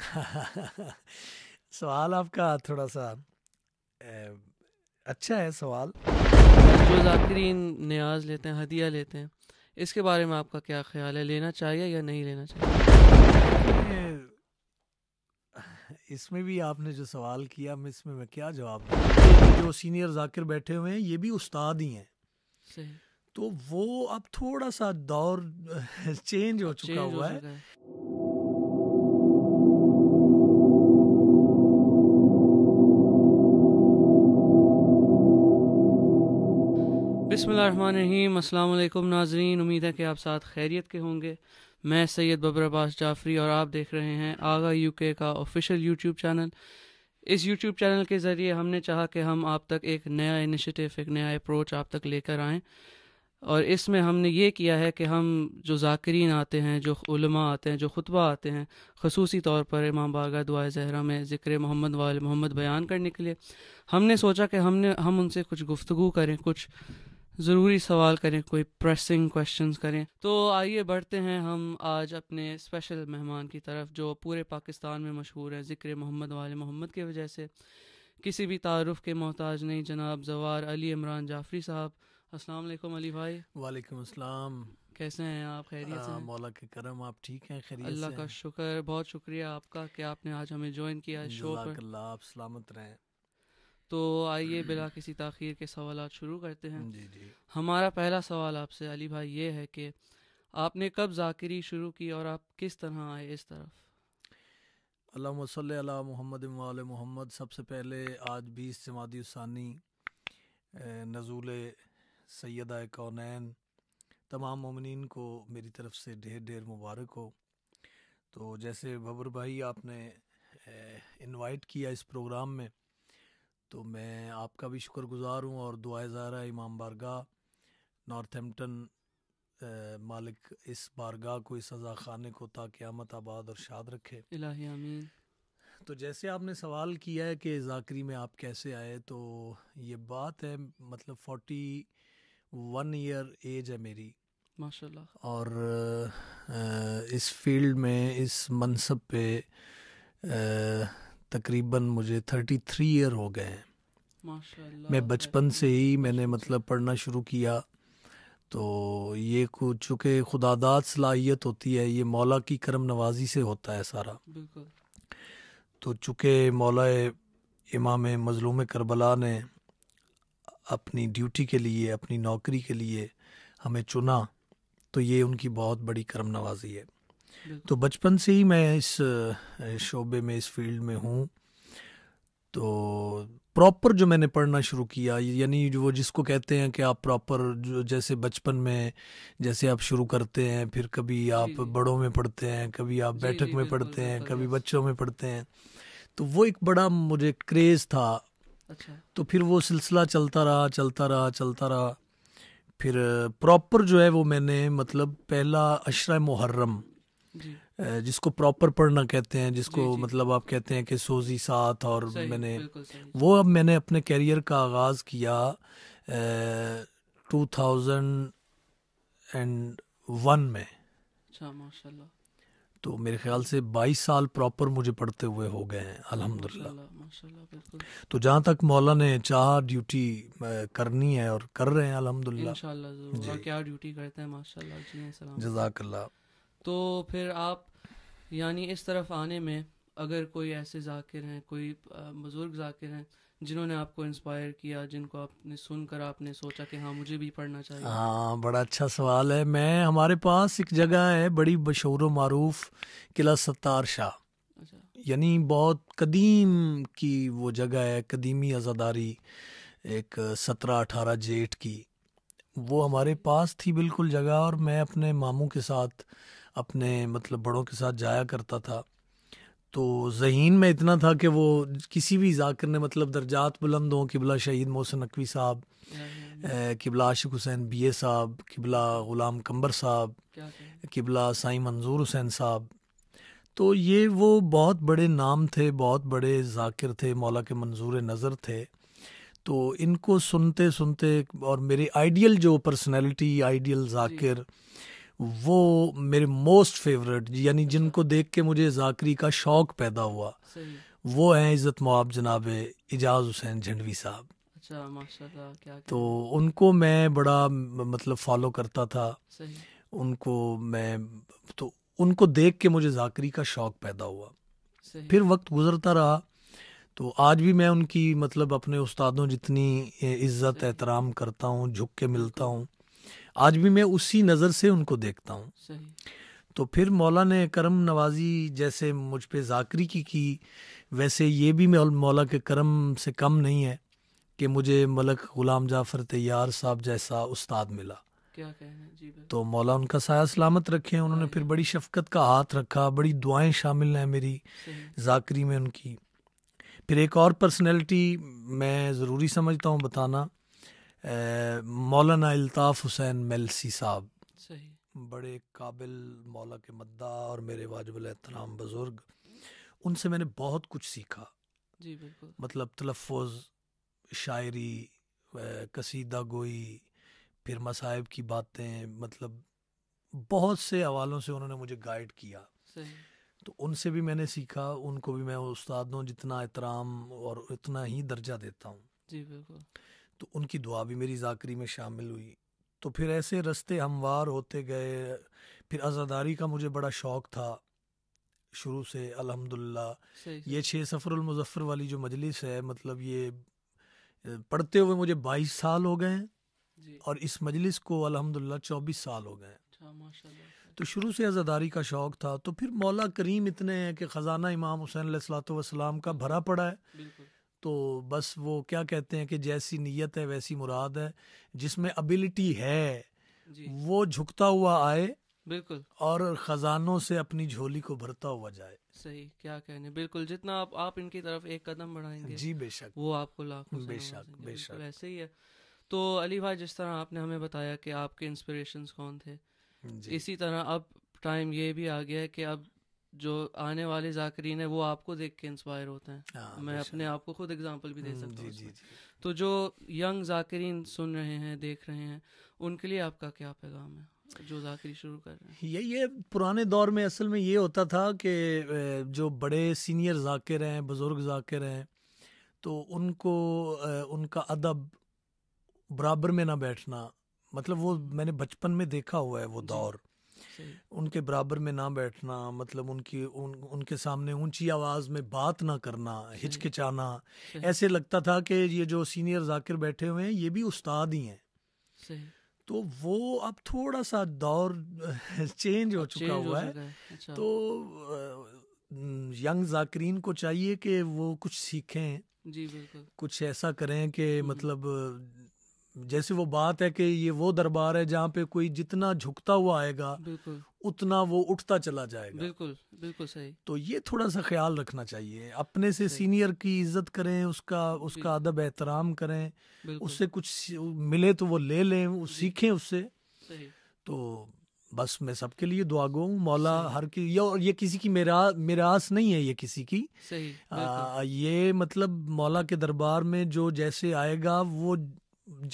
सवाल आपका थोड़ा सा अच्छा है सवाल जो जाकिरीन न्याज लेते हैं हदिया लेते हैं इसके बारे में आपका क्या ख्याल है लेना चाहिए या नहीं लेना चाहिए इसमें भी आपने जो सवाल किया मैं इसमें मैं क्या जवाब जो सीनियर जाकिर बैठे हुए हैं ये भी उस्ताद ही हैं तो वो अब थोड़ा सा दौर चेंज हो चुका हुआ है बसमीम अल्लाम नाजरीन उम्मीद है कि आप साथ खैरियत के होंगे मैं सैयद बबर अब्बास जाफरी और आप देख रहे हैं आगा यूके का ऑफिशियल यूट्यूब चैनल इस यूट्यूब चैनल के ज़रिए हमने चाहा कि हम आप तक एक नया इनिशिएटिव एक नया अप्रोच आप तक लेकर आएँ और इसमें हमने ये किया है कि हम जो जाकरीन आते हैं जो उलमा आते हैं जो खुतबा आते हैं खसूसी तौर पर इमाम बागा दुआ जहरा में ज़िक्र मोहम्मद वाल मोहम्मद बयान करने के लिए हमने सोचा कि हमने हम उनसे कुछ गुफ्तु करें कुछ ज़रूरी सवाल करें कोई प्रेसिंग क्वेश्चंस करें तो आइए बढ़ते हैं हम आज अपने स्पेशल मेहमान की तरफ जो पूरे पाकिस्तान में मशहूर हैं ज़िक्र मोहम्मद वाले मोहम्मद की वजह से किसी भी तारफ़ के मोहताज नहीं जनाब जवार अली इमरान जाफरी साहब अस्सलाम वालेकुम अली भाई वालेकुम अस्सलाम कैसे हैं आप खैरियत से मौला के करम आप ठीक हैं खैरियत अल्लाह का शुक्र बहुत शुक्रिया आपका कि आपने आज हमें ज्वाइन किया शो पर आप सलामत रहें तो आइए बिला किसी तखीर के सवाल शुरू करते हैं जी जी हमारा पहला सवाल आपसे अली भाई ये है कि आपने कब जाकिरी शुरू की और आप किस तरह आए इस तरफ अल्लाह मोहम्मद इमाल मोहम्मद सबसे पहले आज बीस जमादी उसानी नजूल सैदा कौनैन तमाम ममिन को मेरी तरफ से ढेर ढेर मुबारक हो तो जैसे भबर भाई आपने इनवाइट किया इस प्रोग्राम में तो मैं आपका भी शुक्रगुजार हूँ और दुआ ज़ारा इमाम बारगाह नॉर्थहम्पटन मालिक इस बारगाह को इस सज़ा खाने को ताक़्यामत आबाद और शाद रखे आमीन तो जैसे आपने सवाल किया है कि जाकरी में आप कैसे आए तो ये बात है मतलब फोर्टी वन ईयर एज है मेरी माशाल्लाह और इस फील्ड में इस मनसब पे तकरीबन मुझे थर्टी थ्री ईयर हो गए हैं मैं बचपन से ही मैंने मतलब पढ़ना शुरू किया तो ये कुछ चूँकि खुदादाद सलाहियत होती है ये मौला की करम नवाजी से होता है सारा तो चूँकि मौला इमाम मज़लूम करबला ने अपनी ड्यूटी के लिए अपनी नौकरी के लिए हमें चुना तो ये उनकी बहुत बड़ी करम नवाजी है तो बचपन से ही मैं इस शोबे में इस फील्ड में हूँ तो प्रॉपर जो मैंने पढ़ना शुरू किया यानी वो जिसको कहते हैं कि आप प्रॉपर जो जैसे बचपन में जैसे आप शुरू करते हैं फिर कभी आप बड़ों में पढ़ते हैं कभी आप बैठक में पढ़ते हैं कभी बच्चों में पढ़ते हैं तो वो एक बड़ा मुझे क्रेज़ था अच्छा। तो फिर वो सिलसिला चलता रहा चलता रहा चलता रहा फिर प्रॉपर जो है वो मैंने मतलब पहला अशर मुहर्रम जिसको प्रॉपर पढ़ना कहते हैं जिसको जी, जी. मतलब आप कहते हैं कि सोजी साथ और मैंने वो अब मैंने अपने कैरियर का आगाज़ किया टू थाउजेंड एंड वन में अच्छा, तो मेरे ख्याल से 22 साल प्रॉपर मुझे पढ़ते हुए हो गए हैं अल्हम्दुलिल्लाह तो जहाँ तक मौला ने चाह ड्यूटी करनी है और कर रहे हैं अल्हम्दुलिल्लाह क्या ड्यूटी करते हैं माशाल्लाह जी जजाकल्ला तो फिर आप यानी इस तरफ आने में अगर कोई ऐसे जाकिर हैं कोई बुज़ुर्ग जाकिर हैं जिन्होंने आपको इंस्पायर किया जिनको आपने सुनकर आपने सोचा कि हाँ मुझे भी पढ़ना चाहिए हाँ बड़ा अच्छा सवाल है मैं हमारे पास एक जगह है बड़ी मशहूर मरूफ किला सत्तार शाह अच्छा। यानी बहुत कदीम की वो जगह है कदीमी आज़ादारी एक सत्रह अठारह जेठ की वो हमारे पास थी बिल्कुल जगह और मैं अपने मामू के साथ अपने मतलब बड़ों के साथ जाया करता था तो जहीन में इतना था कि वो किसी भी जाकर ने मतलब दर्जात बुलंद हों किबला शहीद मोहसन नकवी साहब हम्म। किबला आशिक हुसैन बी ए साहब किबला ग़ुलाम कंबर साहब किबला साई मंजूर हुसैन साहब तो ये वो बहुत बड़े नाम थे बहुत बड़े जाकिर थे मौला के मंजूर नज़र थे तो इनको सुनते सुनते और मेरी आइडियल जो पर्सनैलिटी आइडियल जाकिर वो मेरे मोस्ट फेवरेट यानी जिनको देख के मुझे जाकरी का शौक पैदा हुआ वो हैं इज़्ज़त मुआब जनाब एजाज हुसैन झंडवी साहब अच्छा, तो उनको मैं बड़ा मतलब फॉलो करता था उनको मैं तो उनको देख के मुझे जाकरी का शौक पैदा हुआ फिर वक्त गुजरता रहा तो आज भी मैं उनकी मतलब अपने उस्तादों जितनी इज्जत एहतराम करता हूँ झुक के मिलता हूँ आज भी मैं उसी नज़र से उनको देखता हूँ तो फिर मौला ने करम नवाजी जैसे मुझ पर जाकरी की की वैसे ये भी मौला के करम से कम नहीं है कि मुझे मलक ग़ुलाम जाफ़र तैयार साहब जैसा उस्ताद मिला क्या जी तो मौला उनका साया सलामत रखे उन्होंने हाँ फिर बड़ी शफकत का हाथ रखा बड़ी दुआएं शामिल हैं मेरी जाकरी में उनकी फिर एक और पर्सनैलिटी मैं ज़रूरी समझता हूँ बताना मौलाना अल्ताफ़ हुसैन मेलसी साहब बड़े काबिल मौला के मद्दा और मेरे वाजब एहतराम बुज़ुर्ग उनसे मैंने बहुत कुछ सीखा जी बिल्कुल मतलब तलफ़ शायरी कसीदा गोई फिर मसाहब की बातें मतलब बहुत से हवालों से उन्होंने मुझे गाइड किया तो उनसे भी मैंने सीखा उनको भी मैं उस्ताद हूँ जितना एहतराम और इतना ही दर्जा देता हूँ जी बिल्कुल तो उनकी दुआ भी मेरी जाकरी में शामिल हुई तो फिर ऐसे रस्ते हमवार होते गए फिर आज़ादारी का मुझे बड़ा शौक़ था शुरू से अल्हम्दुलिल्लाह ये छः सफ़रुल मुजफ्फ़र वाली जो मजलिस है मतलब ये पढ़ते हुए मुझे बाईस साल हो गए हैं और इस मजलिस को अल्हम्दुलिल्लाह चौबीस साल हो गए हैं अच्छा, तो शुरू से आज़ादारी का शौक़ था तो फिर मौला करीम इतने हैं कि ख़जाना इमाम हुसैन सलात वसलाम का भरा पड़ा है तो बस वो क्या कहते हैं कि जैसी नीयत है वैसी मुराद है जिसमें एबिलिटी है वो झुकता हुआ आए बिल्कुल और खजानों से अपनी झोली को भरता हुआ जाए सही क्या कहने बिल्कुल जितना आप आप इनकी तरफ एक कदम बढ़ाएंगे जी बेशक वो आपको लाखों बेशक बेशक ऐसे ही है तो अली भाई जिस तरह आपने हमें बताया कि आपके इंस्पिरेशंस कौन थे इसी तरह अब टाइम ये भी आ गया है कि अब जो आने वाले जाकरीन है वो आपको देख के इंस्पायर होते हैं आ, हाँ, मैं अपने आप को खुद एग्जांपल भी दे हम्म, सकता हूँ तो जो यंग जाकरीन सुन रहे हैं देख रहे हैं उनके लिए आपका क्या पैगाम है जो जाकरी शुरू कर रहे हैं ये ये पुराने दौर में असल में ये होता था कि जो बड़े सीनियर जाकिर हैं बुज़ुर्ग जाकिर हैं तो उनको उनका अदब बराबर में ना बैठना मतलब वो मैंने बचपन में देखा हुआ है वो दौर उनके बराबर में ना बैठना मतलब उनकी उन उनके सामने ऊंची आवाज़ में बात ना करना हिचकिचाना ऐसे लगता था कि ये जो सीनियर जाकिर बैठे हुए हैं ये भी उस्ताद ही हैं तो वो अब थोड़ा सा दौर चेंज हो चुका चेंज हुआ है अच्छा। तो यंग जाकरीन को चाहिए कि वो कुछ सीखें जी बिल्कुल कुछ ऐसा करें कि हम्म। मतलब जैसे वो बात है कि ये वो दरबार है जहाँ पे कोई जितना झुकता हुआ आएगा उतना वो उठता चला जाएगा बिल्कुल बिल्कुल सही तो ये थोड़ा सा ख्याल रखना चाहिए अपने से सीनियर की इज्जत करें उसका उसका अदब एहतराम करें उससे कुछ मिले तो वो ले लें सीखें उससे तो बस मैं सबके लिए दुआ गो मौला हर की ये और ये किसी की मेरा मिरास नहीं है ये किसी की सही आ, ये मतलब मौला के दरबार में जो जैसे आएगा वो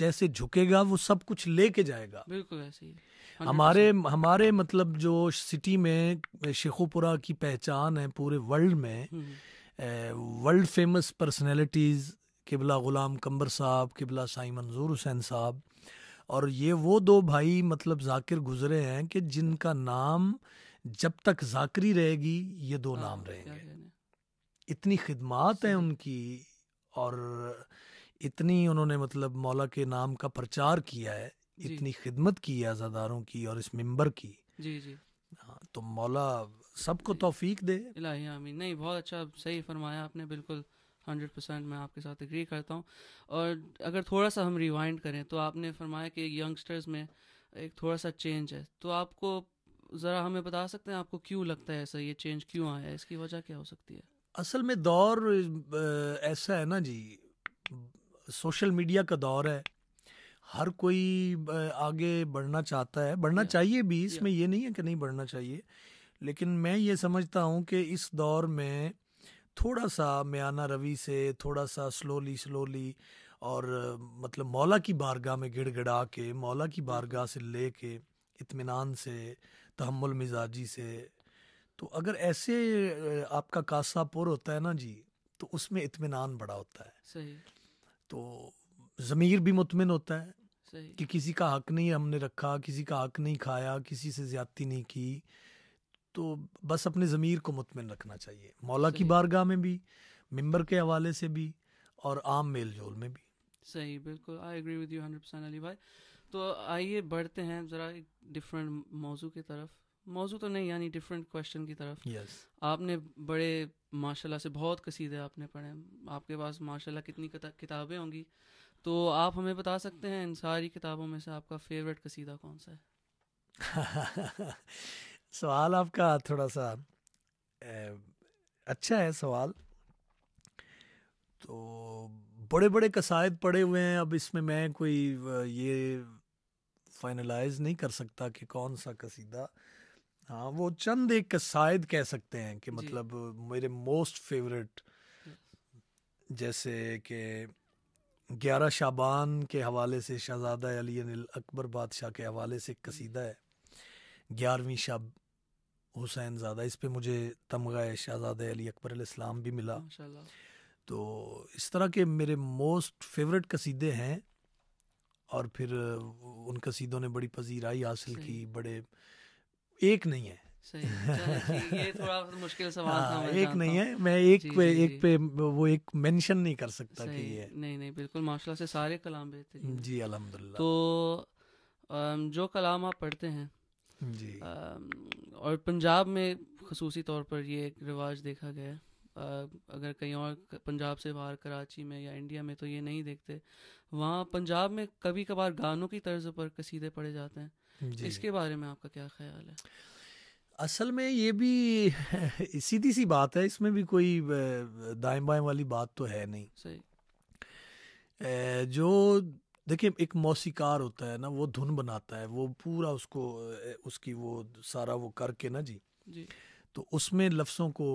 जैसे झुकेगा वो सब कुछ लेके जाएगा बिल्कुल ऐसे हमारे हमारे मतलब जो सिटी में शेखोपुरा की पहचान है पूरे वर्ल्ड में हम्म। वर्ल्ड फेमस पर्सनैलिटीज़ किबला ग़ुलाम कंबर साहब किबला साई मंजूर हुसैन साहब और ये वो दो भाई मतलब जाकिर गुजरे हैं कि जिनका नाम जब तक जाकरी रहेगी ये दो हाँ, नाम रहेंगे इतनी खिदमात है उनकी और इतनी उन्होंने मतलब मौला के नाम का प्रचार किया है इतनी खिदमत की है आज़ादारों की और इस मेंबर की जी जी हाँ तो मौला सबको तोफीक दे आमीन नहीं बहुत अच्छा सही फरमाया आपने बिल्कुल हंड्रेड परसेंट मैं आपके साथ एग्री करता हूँ और अगर थोड़ा सा हम रिवाइंड करें तो आपने फरमाया कि यंगस्टर्स में एक थोड़ा सा चेंज है तो आपको ज़रा हमें बता सकते हैं आपको क्यों लगता है ऐसा ये चेंज क्यों आया है इसकी वजह क्या हो सकती है असल में दौर ऐसा है ना जी सोशल मीडिया का दौर है हर कोई आगे बढ़ना चाहता है बढ़ना yeah. चाहिए भी इसमें yeah. ये नहीं है कि नहीं बढ़ना चाहिए लेकिन मैं ये समझता हूँ कि इस दौर में थोड़ा सा म्याना रवि से थोड़ा सा स्लोली स्लोली और मतलब मौला की बारगाह में गिड़गिड़ा के मौला की hmm. बारगाह से ले के इतमान से तहमुल मिजाजी से तो अगर ऐसे आपका कासा पुर होता है ना जी तो उसमें इतमान बड़ा होता है सही तो ज़मीर भी मुतमिन होता है कि किसी का हक नहीं हमने रखा किसी का हक नहीं खाया किसी से ज्यादती नहीं की तो बस अपने ज़मीर को मुतमिन रखना चाहिए मौला की बारगाह में भी मेम्बर के हवाले से भी और आम मेल जोल में भी सही बिल्कुल I agree with you hundred percent Ali भाई तो आइए बढ़ते हैं ज़रा एक डिफरेंट मौजू की तरफ मौजू तो नहीं यानी डिफरेंट क्वेश्चन की तरफ yes. आपने बड़े माशाल्लाह से बहुत कसीदे आपने पढ़े आपके पास माशाल्लाह कितनी किताबें होंगी तो आप हमें बता सकते हैं इन सारी किताबों में से आपका फेवरेट कसीदा कौन सा है सवाल आपका थोड़ा सा अच्छा है सवाल तो बड़े बड़े कसायद पढ़े हुए हैं अब इसमें मैं कोई ये फाइनलाइज नहीं कर सकता कि कौन सा कसीदा हाँ वो चंद एक शायद कह सकते हैं कि मतलब मेरे मोस्ट फेवरेट हम्म। जैसे कि ग्यारह शाबान के हवाले से शहजादा अली अनिल अकबर बादशाह के हवाले से हम्म। कसीदा है ग्यारहवीं शाह हुसैन ज़्यादा इस पे मुझे तमगा शहजादा अली अकबर इस्लाम भी मिला तो इस तरह के मेरे मोस्ट फेवरेट कसीदे हैं और फिर उन कसीदों ने बड़ी पजीराई हासिल की बड़े एक नहीं है ये थोड़ा मुश्किल सवाल था हाँ, एक नहीं है मैं एक जी, पे जी, एक पे वो एक मेंशन नहीं कर सकता कि ये नहीं नहीं बिल्कुल माशाल्लाह से सारे कलाम बेहतरीन जी अल्हम्दुलिल्लाह तो जो कलाम आप पढ़ते हैं जी और पंजाब में खसूसी तौर पर ये एक रिवाज देखा गया है अगर कहीं और पंजाब से बाहर कराची में या इंडिया में तो ये नहीं देखते वहाँ पंजाब में कभी कभार गानों की तर्ज पर कसीदे पढ़े जाते हैं इसके बारे में आपका क्या ख्याल है असल में ये भी सीधी सी बात है इसमें भी कोई दाएं बाएं वाली बात तो है नहीं सही जो देखिए एक मौसीकार होता है ना वो धुन बनाता है वो पूरा उसको उसकी वो सारा वो करके ना जी जी तो उसमें लफ्सों को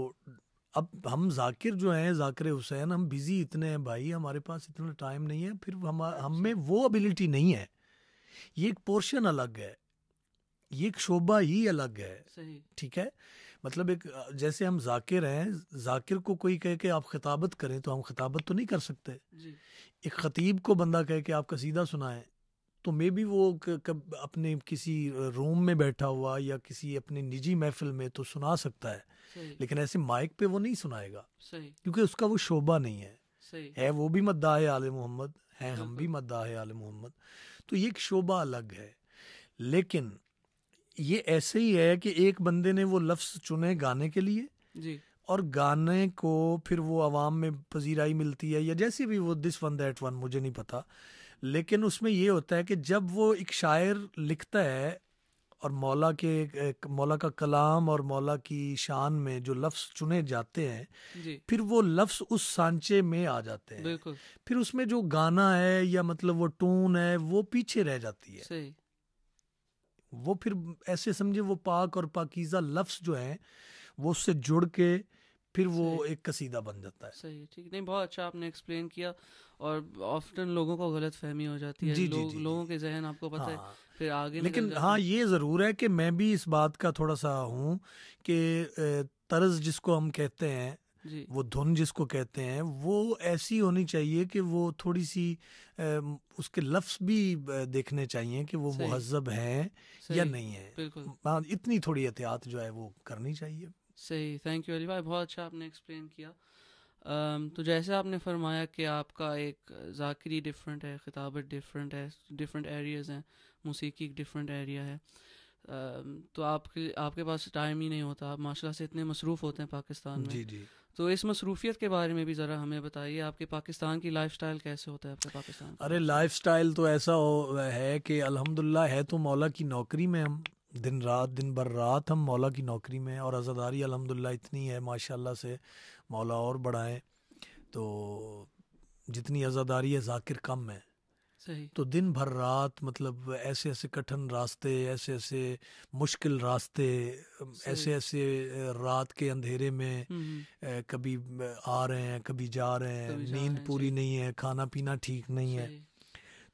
अब हम जाकिर जो हैं जाकिर हुसैन हम बिज़ी इतने हैं भाई हमारे पास इतना टाइम नहीं है फिर हम हमें वो एबिलिटी नहीं है ये एक पोर्शन अलग है ये एक शोभा ही अलग है ठीक है मतलब एक जैसे हम जाकिर हैं जाकिर को कोई कहे कि आप खिताबत करें तो हम खिताबत तो नहीं कर सकते जी। एक खतीब को बंदा कहे कि आप कसीदा सुनाएं तो मे भी वो क, क, अपने किसी रूम में बैठा हुआ या किसी अपने निजी महफिल में तो सुना सकता है लेकिन ऐसे माइक पे वो नहीं सुनाएगा क्योंकि उसका वो शोभा नहीं है है वो भी मद्दा आल मोहम्मद है हम भी मद्दा आल मोहम्मद तो ये एक शोभा अलग है लेकिन ये ऐसे ही है कि एक बंदे ने वो लफ्स चुने गाने के लिए जी और गाने को फिर वो आवाम में पजीराई मिलती है या जैसी भी वो दिस वन दैट वन मुझे नहीं पता लेकिन उसमें ये होता है कि जब वो एक शायर लिखता है और मौला के मौला का कलाम और मौला की शान में जो लफ्ज़ चुने जाते हैं फिर वो लफ्ज़ उस सांचे में आ जाते हैं फिर उसमें जो गाना है या मतलब वो टून है वो पीछे रह जाती है वो फिर ऐसे समझे वो पाक और पाकिज़ा लफ्ज़ जो है वो उससे जुड़ के फिर वो एक कसीदा बन जाता है सही ठीक नहीं बहुत अच्छा आपने एक्सप्लेन किया और ऑफ्टन लोगों को गलत फहमी हो जाती है जी, लो, जी, जी, लोगों के जहन आपको पता हाँ, है फिर आगे लेकिन हाँ ये ज़रूर है कि मैं भी इस बात का थोड़ा सा हूँ कि तर्ज जिसको हम कहते हैं वो धुन जिसको कहते हैं वो ऐसी होनी चाहिए कि वो थोड़ी सी ए, उसके लफ्स भी देखने चाहिए कि वो महजब हैं या नहीं है हाँ, इतनी थोड़ी एहतियात जो है वो करनी चाहिए सही थैंक यू अली भाई बहुत अच्छा आपने एक्सप्लेन किया Um, तो जैसे आपने फरमाया कि आपका एक जाकरी डिफरेंट है खिताबत डिफरेंट है डिफरेंट एरियाज़ हैं मौसीकी एक डिफरेंट एरिया है um, तो आपके आपके पास टाइम ही नहीं होता आप माशाल्लाह से इतने मसरूफ़ होते हैं पाकिस्तान में जी जी तो इस मसरूफियत के बारे में भी ज़रा हमें बताइए आपके पाकिस्तान की लाइफ स्टाइल कैसे होता है आपके पाकिस्तान अरे लाइफ स्टाइल तो ऐसा हो है कि अलहमदिल्ला है तो मौला की नौकरी में हम दिन रात दिन भर रात हम मौला की नौकरी में और आज़ादारी अलहमदिल्ला इतनी है माशाल्लाह से मौला और बढ़ाएं तो जितनी आज़ादारी है जाकिर कम है सही तो दिन भर रात मतलब ऐसे ऐसे कठिन रास्ते ऐसे ऐसे मुश्किल रास्ते ऐसे ऐसे रात के अंधेरे में हम्म, हम्म। कभी आ रहे हैं कभी जा रहे हैं नींद पूरी नहीं है खाना पीना ठीक नहीं है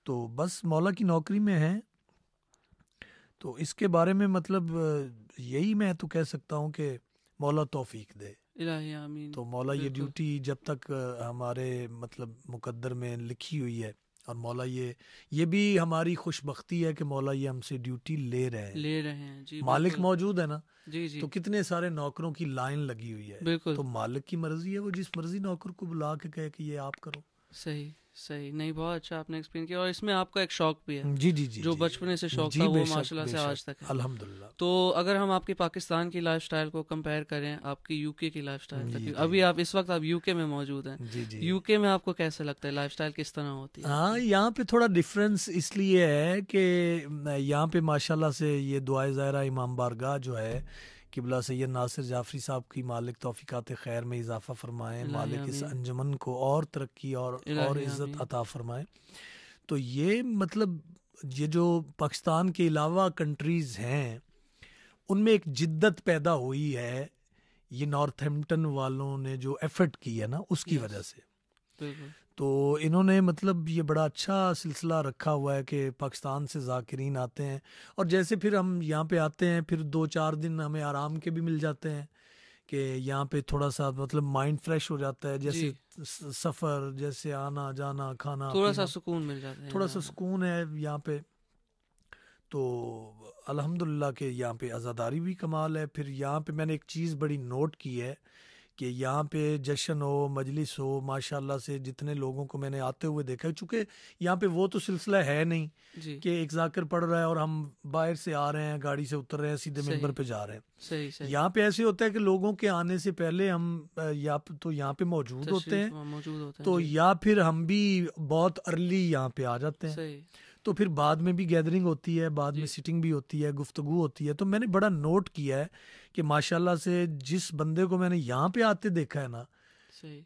तो बस मौला की नौकरी में है तो इसके बारे में मतलब यही मैं तो कह सकता हूँ कि मौला तौफीक दे तो मौला ये ड्यूटी जब तक हमारे मतलब मुकद्दर में लिखी हुई है और मौला ये ये भी हमारी खुशबख्ती है कि मौला ये हमसे ड्यूटी ले रहे हैं ले रहे हैं जी मालिक मौजूद है ना जी जी तो कितने सारे नौकरों की लाइन लगी हुई है बिल्कुल तो मालिक की मर्जी है वो जिस मर्जी नौकर को बुला के कहे कि ये आप करो सही सही नहीं बहुत अच्छा आपने एक्सप्लेन किया और इसमें आपका एक शौक भी है जी जी जी जो बचपन से शौक था वो माशाल्लाह से आज तक अल्हम्दुलिल्लाह तो अगर हम आपके पाकिस्तान की लाइफस्टाइल को कंपेयर करें आपकी यूके की लाइफस्टाइल स्टाइल अभी आप इस वक्त आप यूके में मौजूद हैं यूके में आपको कैसे लगता है स्टाइल किस तरह होती है हाँ यहाँ पे थोड़ा डिफरेंस इसलिए है कि यहाँ पे माशाल्लाह से ये दुआ ज़ायरा इमाम बारगाह जो है किबला सैद नासिर जाफरी साहब की मालिक तोफ़ीक़ात खैर में इजाफ़ा फ़रमाएँ मालिक इस अंजमन को और तरक्की और और इज़्ज़त अता फ़रमाएँ तो ये मतलब ये जो पाकिस्तान के अलावा कंट्रीज़ हैं उनमें एक जिद्दत पैदा हुई है ये नॉर्थहैम्पटन वालों ने जो एफर्ट की है ना उसकी वजह से तो इन्होंने मतलब ये बड़ा अच्छा सिलसिला रखा हुआ है कि पाकिस्तान से जाकरीन आते हैं और जैसे फिर हम यहाँ पे आते हैं फिर दो चार दिन हमें आराम के भी मिल जाते हैं कि यहाँ पे थोड़ा सा मतलब माइंड फ्रेश हो जाता है जैसे सफ़र जैसे आना जाना खाना थोड़ा सा सुकून मिल जाता है थोड़ा सा हाँ। सुकून है यहाँ पे तो अल्हम्दुलिल्लाह के यहाँ पे आज़ादारी भी कमाल है फिर यहाँ पे मैंने एक चीज़ बड़ी नोट की है कि यहाँ पे जश्न हो मजलिस हो माशाल्लाह से जितने लोगों को मैंने आते हुए देखा चूँकि यहाँ पे वो तो सिलसिला है नहीं कि एक जाकर पढ़ रहा है और हम बाहर से आ रहे हैं गाड़ी से उतर रहे हैं सीधे मेम्बर पे जा रहे हैं सही, सही। यहाँ पे ऐसे होता है कि लोगों के आने से पहले हम या तो यहाँ पे मौजूद होते हैं मौजूद होते हैं तो या फिर हम भी बहुत अर्ली यहाँ पे आ जाते हैं तो फिर बाद में भी गैदरिंग होती है बाद में सिटिंग भी होती है गुफ्तु होती है तो मैंने बड़ा नोट किया है कि माशाल्लाह से जिस बंदे को मैंने यहाँ पे आते देखा है ना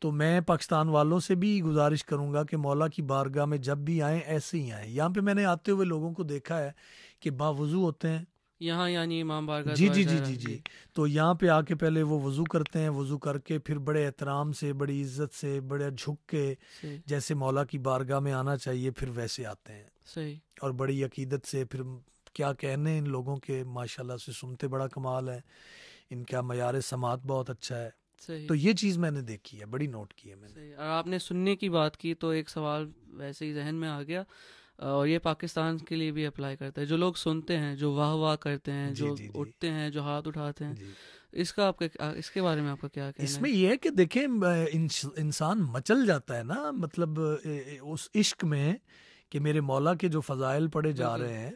तो मैं पाकिस्तान वालों से भी गुजारिश करूंगा कि मौला की बारगाह में जब भी आए ऐसे ही आए यहाँ पे मैंने आते हुए लोगों को देखा है कि बावजू होते हैं यहाँ यानी इमाम बारगाह जी जी जी जी जी तो यहाँ पे आके पहले वो वज़ू करते हैं वज़ू करके फिर बड़े एहतराम से बड़ी इज्जत से बड़े झुक के जैसे मौला की बारगाह में आना चाहिए फिर वैसे आते हैं सही और बड़ी अकीदत से फिर क्या कहने इन लोगों के माशाल्लाह से सुनते बड़ा कमाल है इनका मैार समात बहुत अच्छा है तो ये चीज़ मैंने देखी है बड़ी नोट की है मैंने और आपने सुनने की बात की तो एक सवाल वैसे ही जहन में आ गया और ये पाकिस्तान के लिए भी अप्लाई करता है जो लोग सुनते हैं जो वाह वाह करते हैं जो जी, जी, उठते हैं जो हाथ उठाते हैं इसका आपका इसके बारे में आपका क्या कहना इसमें यह है कि देखें इंसान मचल जाता है ना मतलब उस इश्क में कि मेरे मौला के जो फजाइल पड़े जा रहे हैं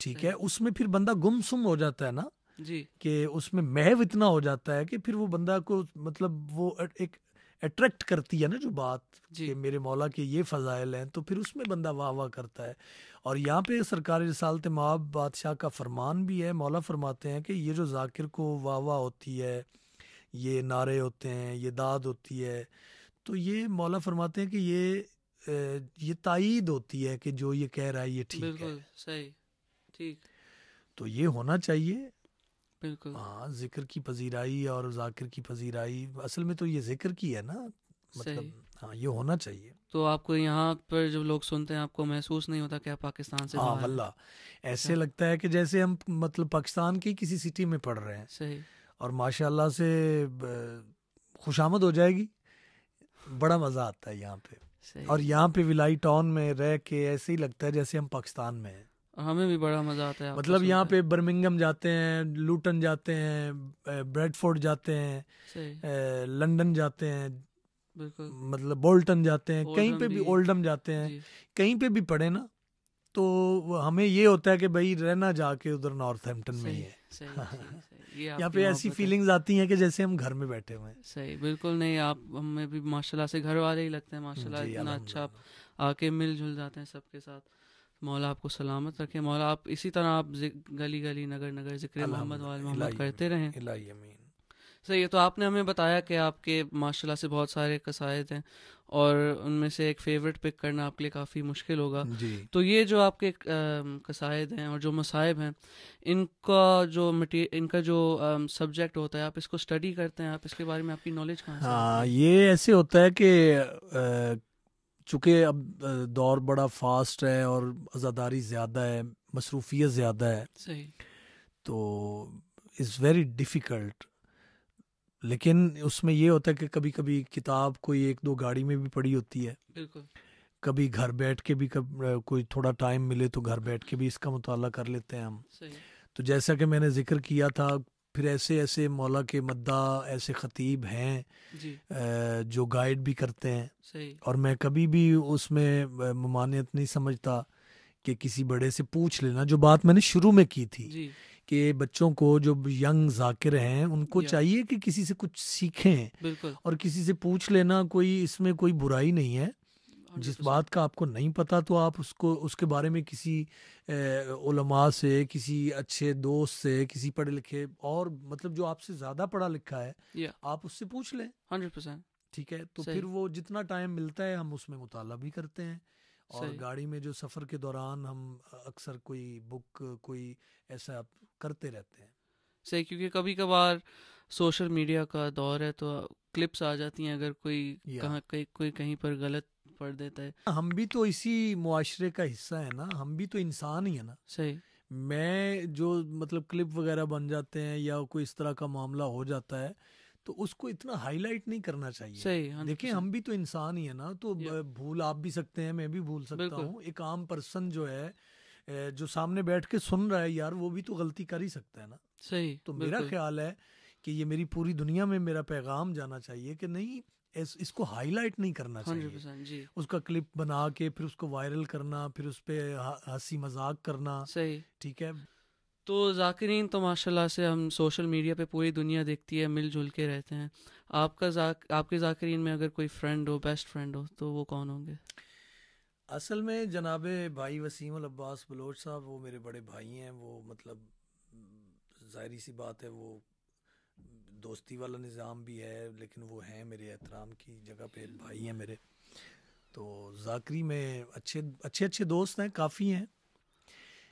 ठीक है उसमें फिर बंदा गुमसुम हो जाता है ना जी कि उसमें महव इतना हो जाता है कि फिर वो बंदा को मतलब वो एक अट्रैक्ट करती है ना जो बात कि मेरे मौला के ये फ़जाइल हैं तो फिर उसमें बंदा वाह वाह करता है और यहाँ पे सरकारी रसालत मब बादशाह का फरमान भी है मौला फरमाते हैं कि ये जो जाकिर को वाह वाह होती है ये नारे होते हैं ये दाद होती है तो ये मौला फरमाते हैं कि ये ये ताईद होती है कि जो ये कह रहा है ये ठीक बिल्कुल है। सही ठीक तो ये होना चाहिए बिल्कुल हाँ जिक्र की पजीराई और जाकिर की पजीराई असल में तो ये जिक्र की है ना मतलब हाँ ये होना चाहिए तो आपको यहाँ पर जब लोग सुनते हैं आपको महसूस नहीं होता क्या पाकिस्तान से हाँ वल्ला ऐसे अच्छा। लगता है कि जैसे हम मतलब पाकिस्तान की किसी सिटी में पढ़ रहे हैं सही और माशाल्लाह से खुशामद हो जाएगी बड़ा मज़ा आता है यहाँ पे और यहाँ पे विलाई टाउन में रह के ऐसे ही लगता है जैसे हम पाकिस्तान में हैं हमें भी बड़ा मजा आता है मतलब यहाँ पे बर्मिंगम जाते हैं लूटन जाते हैं ब्रेडफोर्ड जाते हैं लंदन जाते हैं मतलब बोल्टन जाते हैं कहीं पे भी, भी ओल्डम जाते हैं कहीं पे भी पढ़े ना तो हमें ये होता है कि भाई रहना जाके उधर नॉर्थ हेम्पटन में ही है यहाँ पे ऐसी फीलिंग्स आती हैं कि जैसे हम घर में बैठे हुए हैं सही बिल्कुल नहीं आप हमें भी माशाल्लाह से घर वाले ही लगते हैं माशाल्लाह इतना अच्छा आप आके मिलजुल जाते हैं सबके साथ मौला आपको सलामत रखे मौला आप इसी तरह आप गली गली नगर नगर जिक्र मोहम्मद वाल मोहम्मद करते रहें सही तो है तो आपने हमें बताया कि आपके माशाल्लाह से बहुत सारे कसायद हैं और उनमें से एक फेवरेट पिक करना आपके लिए काफ़ी मुश्किल होगा जी तो ये जो आपके कसायद हैं और जो मसाइब हैं इनका जो मटी इनका जो सब्जेक्ट होता है आप इसको स्टडी करते हैं आप इसके बारे में आपकी नॉलेज कहाँ हाँ ये ऐसे होता है कि चूँकि अब दौर बड़ा फास्ट है और आज़ादारी ज़्यादा है मसरूफियत ज़्यादा है सही तो इट्स वेरी डिफ़िकल्ट लेकिन उसमें ये होता है कि कभी कभी किताब कोई एक दो गाड़ी में भी पड़ी होती है बिल्कुल कभी घर बैठ के भी कब कोई थोड़ा टाइम मिले तो घर बैठ के भी इसका मुताला कर लेते हैं हम तो जैसा कि मैंने जिक्र किया था फिर ऐसे ऐसे मौला के मद्दा ऐसे ख़तीब हैं जो गाइड भी करते हैं और मैं कभी भी उसमें ममानियत नहीं समझता कि किसी बड़े से पूछ लेना जो बात मैंने शुरू में की थी कि बच्चों को जो यंग जाकिर हैं उनको चाहिए कि किसी से कुछ सीखें और किसी से पूछ लेना कोई इसमें कोई बुराई नहीं है जिस बात का आपको नहीं पता तो आप उसको उसके बारे में किसी उलमा से किसी अच्छे दोस्त से किसी पढ़े लिखे और मतलब जो आपसे ज़्यादा पढ़ा लिखा है आप उससे पूछ लें हंड्रेड परसेंट ठीक है तो फिर वो जितना टाइम मिलता है हम उसमें मुताला भी करते हैं और गाड़ी में जो सफ़र के दौरान हम अक्सर कोई बुक कोई ऐसा करते रहते हैं सही क्योंकि कभी कभार सोशल मीडिया का दौर है तो क्लिप्स आ जाती हैं अगर कोई कहाँ कहीं कोई कहीं पर गलत पढ़ देता है हाँ, हम भी तो इसी मुआरे का हिस्सा है ना हम भी तो इंसान ही है ना सही मैं जो मतलब क्लिप वगैरह बन जाते हैं या कोई इस तरह का मामला हो जाता है तो उसको इतना हाईलाइट नहीं करना चाहिए सही हाँ, देखिए हम भी तो इंसान ही है ना तो भूल आप भी सकते हैं मैं भी भूल सकता हूँ एक आम पर्सन जो है जो सामने बैठ के सुन रहा है यार वो भी तो गलती कर ही सकता है ना सही तो मेरा ख्याल है कि ये मेरी पूरी दुनिया में मेरा पैगाम जाना चाहिए कि नहीं इस, इसको हाईलाइट नहीं करना चाहिए जी। उसका क्लिप बना के फिर उसको वायरल करना फिर उस पर हंसी मजाक करना सही ठीक है तो जाकिरीन तो माशाल्लाह से हम सोशल मीडिया पे पूरी दुनिया देखती है मिलजुल के रहते हैं आपका जाक आपके जाकिरीन में अगर कोई फ्रेंड हो बेस्ट फ्रेंड हो तो वो कौन होंगे असल में जनाब भाई वसीम अब्बास बलोच साहब वो मेरे बड़े भाई हैं वो मतलब ज़ाहरी सी बात है वो दोस्ती वाला निज़ाम भी है लेकिन वो हैं मेरे एहतराम की जगह पे भाई हैं मेरे तो जाकरी में अच्छे अच्छे अच्छे दोस्त हैं काफ़ी हैं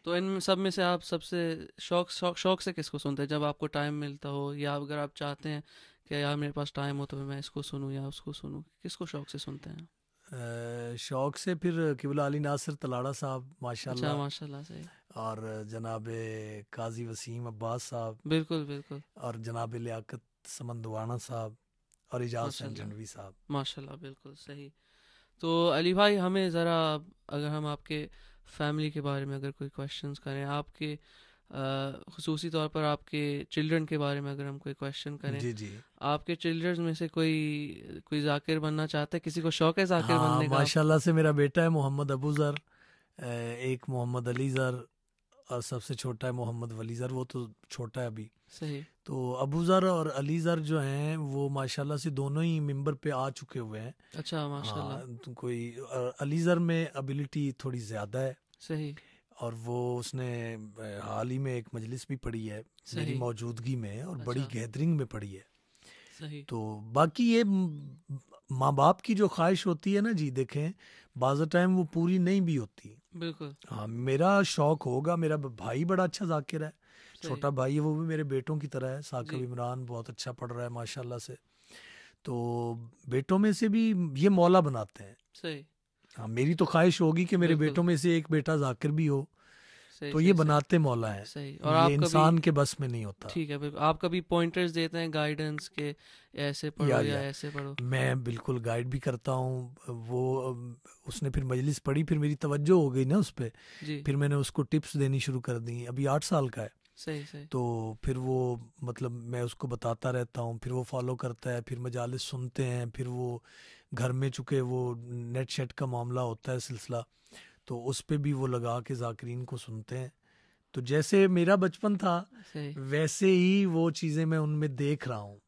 तो इन सब में से आप सबसे शौक शौक शौक से किसको सुनते हैं जब आपको टाइम मिलता हो या अगर आप चाहते हैं कि यार मेरे पास टाइम हो तो मैं इसको सुनूँ या उसको सुनूँ किसको शौक से सुनते हैं शौक से फिर किबला अली नासिर तलाड़ा साहब माशाल्लाह अच्छा, माशाल्लाह से और जनाब काजी वसीम अब्बास साहब बिल्कुल बिल्कुल और जनाब लियाकत समंदवाना साहब और इजाज जनवी साहब माशाल्लाह बिल्कुल सही तो अली भाई हमें ज़रा अगर हम आपके फैमिली के बारे में अगर कोई क्वेश्चंस करें आपके खसूसी तौर पर आपके चिल्ड्रन के बारे में अगर हम कोई क्वेश्चन करें जी जी आपके चिल्ड्रन में से कोई कोई जाकिर बनना चाहता है किसी को शौक है जाकिर हाँ, बनने का माशाल्लाह से मेरा बेटा है मोहम्मद अबू जर एक मोहम्मद अली जर और सबसे छोटा है मोहम्मद वली जर वो तो छोटा है अभी सही तो अबू जर और अली जर जो है वो माशाल्लाह से दोनों ही मेंबर पे आ चुके हुए हैं अच्छा माशाल्लाह हाँ, तो कोई अली जर में एबिलिटी थोड़ी ज्यादा है सही और वो उसने हाल ही में एक मजलिस भी पढ़ी है मेरी मौजूदगी में और अच्छा। बड़ी गैदरिंग में पढ़ी है सही। तो बाकी ये माँ बाप की जो ख्वाहिश होती है ना जी देखें बाज़ टाइम वो पूरी नहीं भी होती बिल्कुल हाँ मेरा शौक होगा मेरा भाई बड़ा अच्छा जाकिर है छोटा भाई है वो भी मेरे बेटों की तरह है साकिब इमरान बहुत अच्छा पढ़ रहा है माशाल्लाह से तो बेटों में से भी ये मौला बनाते हैं सही हाँ मेरी तो ख्वाहिश होगी कि मेरे बेटों में से एक बेटा जाकिर भी हो सही, तो सही, ये बनाते मौला है सही और आप इंसान के बस में नहीं होता ठीक है बिल्कुल आप कभी पॉइंटर्स देते हैं गाइडेंस के ऐसे पढ़ो या, या, या ऐसे पढ़ो मैं बिल्कुल गाइड भी करता हूँ वो उसने फिर मजलिस पढ़ी फिर मेरी तवज्जो हो गई ना उस पर फिर मैंने उसको टिप्स देनी शुरू कर दी अभी आठ साल का है सही सही तो फिर वो मतलब मैं उसको बताता रहता हूँ फिर वो फॉलो करता है फिर मजालिस सुनते हैं फिर वो घर में चुके वो नेट शेट का मामला होता है सिलसिला तो उस पर भी वो लगा के जाकरीन को सुनते हैं तो जैसे मेरा बचपन था वैसे ही वो चीज़ें मैं उनमें देख रहा हूँ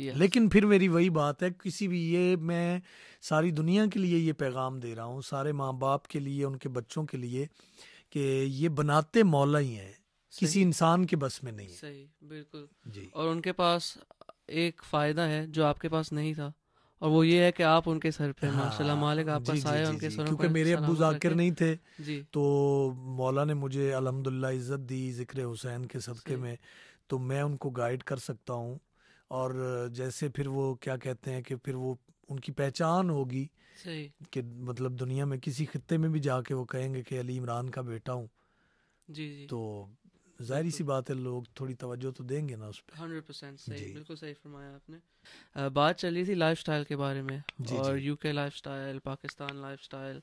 Yes. लेकिन फिर मेरी वही बात है किसी भी ये मैं सारी दुनिया के लिए ये पैगाम दे रहा हूँ सारे माँ बाप के लिए उनके बच्चों के लिए कि ये बनाते मौला ही हैं किसी इंसान के बस में नहीं सही बिल्कुल जी और उनके पास एक फ़ायदा है जो आपके पास नहीं था और वो ये है कि आप उनके सर पे हाँ, माशाल्लाह मालिक आप जी, जी, उनके सर क्योंकि मेरे अबू जाकिर नहीं थे जी तो मौला ने मुझे अलहमदुल्ला इज़्ज़त दी ज़िक्र हुसैन के सदक़े में तो मैं उनको गाइड कर सकता हूँ और जैसे फिर वो क्या कहते हैं कि फिर वो उनकी पहचान होगी कि मतलब दुनिया में किसी खत्ते में भी जाके वो कहेंगे कि अली इमरान का बेटा हूँ जी जी तो जाहिर सी बात है लोग थोड़ी तवज्जो तो देंगे ना उस पर हंड्रेड परसेंट सही बिल्कुल सही फरमाया आपने बात बात चली थी लाइफ स्टाइल के बारे में जी, और UK lifestyle Pakistan lifestyle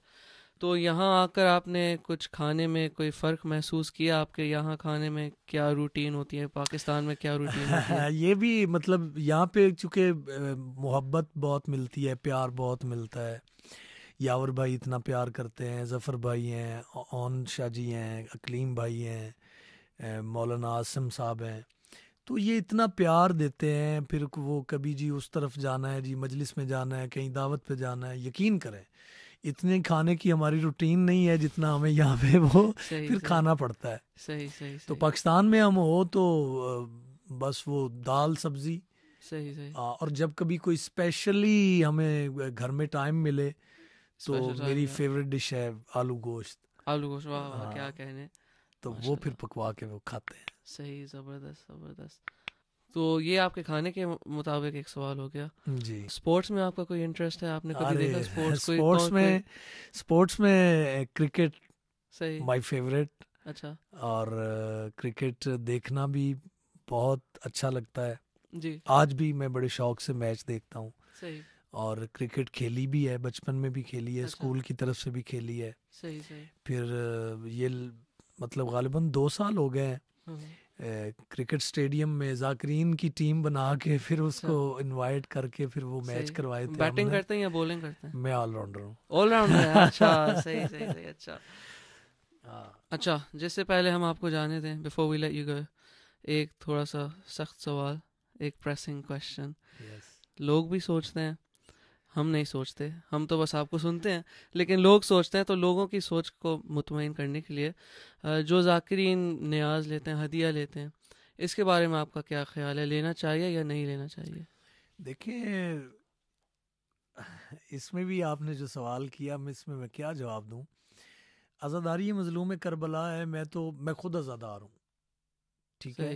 तो यहाँ आकर आपने कुछ खाने में कोई फ़र्क महसूस किया आपके यहाँ खाने में क्या रूटीन होती है पाकिस्तान में क्या रूटीन होती है ये भी मतलब यहाँ पे चूँकि मोहब्बत बहुत मिलती है प्यार बहुत मिलता है यावर भाई इतना प्यार करते हैं जफ़र भाई हैं ओन शाह जी हैं अकलीम भाई हैं मौलाना आसम साहब हैं तो ये इतना प्यार देते हैं फिर वो कभी जी उस तरफ जाना है जी मजलिस में जाना है कहीं दावत पे जाना है यकीन करें इतने खाने की हमारी रूटीन नहीं है जितना हमें यहाँ पे वो सही, फिर सही, खाना पड़ता है सही सही तो पाकिस्तान में हम हो तो बस वो दाल सब्जी सही सही और जब कभी कोई स्पेशली हमें घर में टाइम मिले तो मेरी फेवरेट डिश है आलू गोश्त आलू गोश्त वाह हाँ। क्या कहने तो वो फिर पकवा के वो खाते हैं सही जबरदस्त जबरदस्त तो ये आपके खाने के मुताबिक एक सवाल हो गया जी स्पोर्ट्स में आपका कोई इंटरेस्ट है आपने कभी देखा स्पोर्ट्स स्पोर्ट्स में स्पोर्ट्स में क्रिकेट सही माय फेवरेट अच्छा और क्रिकेट देखना भी बहुत अच्छा लगता है जी आज भी मैं बड़े शौक से मैच देखता हूँ और क्रिकेट खेली भी है बचपन में भी खेली है अच्छा। स्कूल की तरफ से भी खेली है सही सही फिर ये मतलब गालिबा दो साल हो गए हैं हम्म। क्रिकेट स्टेडियम में जाकरीन की टीम बना के फिर उसको इनवाइट अच्छा। करके फिर वो मैच करवाए थे बैटिंग करते हैं या बॉलिंग करते हैं मैं ऑलराउंडर हूँ ऑलराउंडर अच्छा सही सही सही अच्छा हाँ। अच्छा जिससे पहले हम आपको जाने दें before we let you go एक थोड़ा सा सख्त सवाल एक प्रेसिंग क्वेश्चन yes. लोग भी सोचते हैं हम नहीं सोचते हम तो बस आपको सुनते हैं लेकिन लोग सोचते हैं तो लोगों की सोच को मुतमिन करने के लिए जो जाकिरीन न्याज लेते हैं हदिया लेते हैं इसके बारे में आपका क्या ख्याल है लेना चाहिए या नहीं लेना चाहिए देखिए इसमें भी आपने जो सवाल किया मैं इसमें मैं क्या जवाब दूँ आज़ादारी मजलूम करबला है मैं तो मैं खुद आज़ादार हूँ ठीक है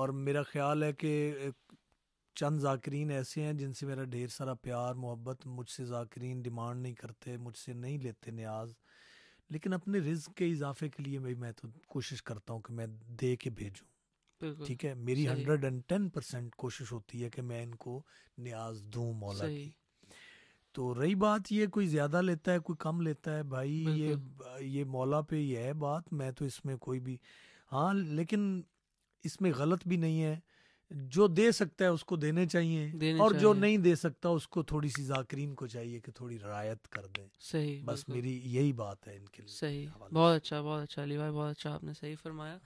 और मेरा ख्याल है कि चंद जाकरीन ऐसे हैं जिनसे मेरा ढेर सारा प्यार मोहब्बत मुझसे जाकरीन डिमांड नहीं करते मुझसे नहीं लेते न्याज लेकिन अपने रिज के इजाफे के लिए भी मैं तो कोशिश करता हूँ कि मैं दे के भेजूँ ठीक है मेरी हंड्रेड एंड टेन परसेंट कोशिश होती है कि मैं इनको न्याज दूँ मौला की तो रही बात ये कोई ज़्यादा लेता है कोई कम लेता है भाई ये ये मौला पे ये है बात मैं तो इसमें कोई भी हाँ लेकिन इसमें गलत भी नहीं है जो दे सकता है उसको देने चाहिए देने और चाहिए। जो नहीं दे सकता उसको थोड़ी सी जाकरीन को चाहिए कि थोड़ी रायत कर दें सही बस मेरी यही बात है इनके लिए सही बहुत अच्छा बहुत अच्छा अली भाई बहुत अच्छा आपने सही फरमाया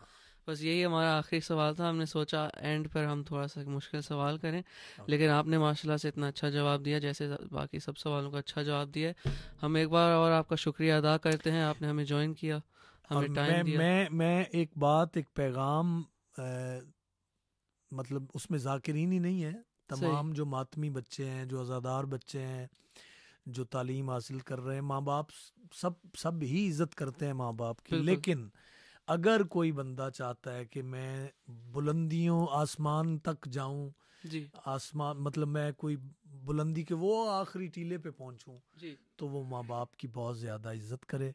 बस यही हमारा आखिरी सवाल था हमने सोचा एंड पर हम थोड़ा सा मुश्किल सवाल करें हाँ। लेकिन आपने माशाल्लाह से इतना अच्छा जवाब दिया जैसे बाकी सब सवालों का अच्छा जवाब दिया हम एक बार और आपका शुक्रिया अदा करते हैं आपने हमें ज्वाइन किया हमें टाइम दिया मैं मैं एक बात एक पैगाम मतलब उसमें जाकिरीन ही नहीं है तमाम जो मातमी बच्चे हैं जो आज़ादार बच्चे हैं जो तालीम हासिल कर रहे हैं माँ बाप सब सब ही इज्जत करते हैं माँ बाप की लेकिन अगर कोई बंदा चाहता है कि मैं बुलंदियों आसमान तक जाऊं आसमान मतलब मैं कोई बुलंदी के वो आखिरी टीले पे पहुंचूं तो वो माँ बाप की बहुत ज़्यादा इज्जत करे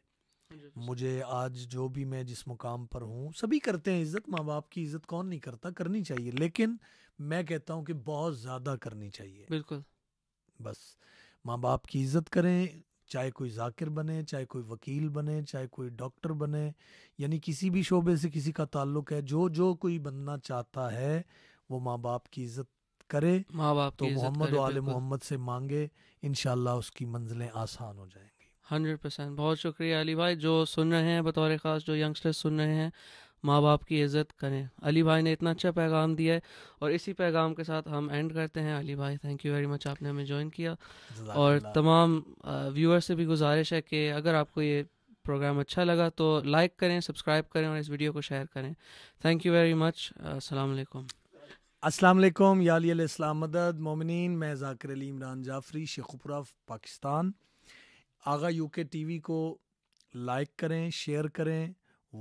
मुझे आज जो भी मैं जिस मुकाम पर हूँ सभी करते हैं इज्जत माँ बाप की इज्जत कौन नहीं करता करनी चाहिए लेकिन मैं कहता हूँ कि बहुत ज़्यादा करनी चाहिए बिल्कुल बस माँ बाप की इज्जत करें चाहे कोई जाकिर बने चाहे कोई वकील बने चाहे कोई डॉक्टर बने यानी किसी भी शोबे से किसी का ताल्लुक है जो जो कोई बनना चाहता है वो माँ बाप की इज्जत करे माँ बाप तो मोहम्मद वाले मोहम्मद से मांगे इनशाला उसकी मंजिलें आसान हो जाए हंड्रेड परसेंट बहुत शुक्रिया अली भाई जो सुन रहे हैं बतौर ख़ास जो यंगस्टर्स सुन रहे हैं माँ बाप की इज़्ज़त करें अली भाई ने इतना अच्छा पैगाम दिया है और इसी पैगाम के साथ हम एंड करते हैं अली भाई थैंक यू वेरी मच आपने हमें ज्वाइन किया और तमाम व्यूअर से भी गुजारिश है कि अगर आपको ये प्रोग्राम अच्छा लगा तो लाइक करें सब्सक्राइब करें और इस वीडियो को शेयर करें थैंक यू वेरी मच असलकम असलम याली इस्लाम मदद मोमिन मैं जाकिर अली इमरान जाफरी शेखुपुरा पाकिस्तान आगा यूके टीवी को लाइक करें शेयर करें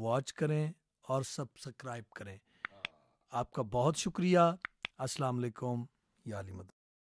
वॉच करें और सब्सक्राइब करें आपका बहुत शुक्रिया अस्सलाम वालेकुम या अली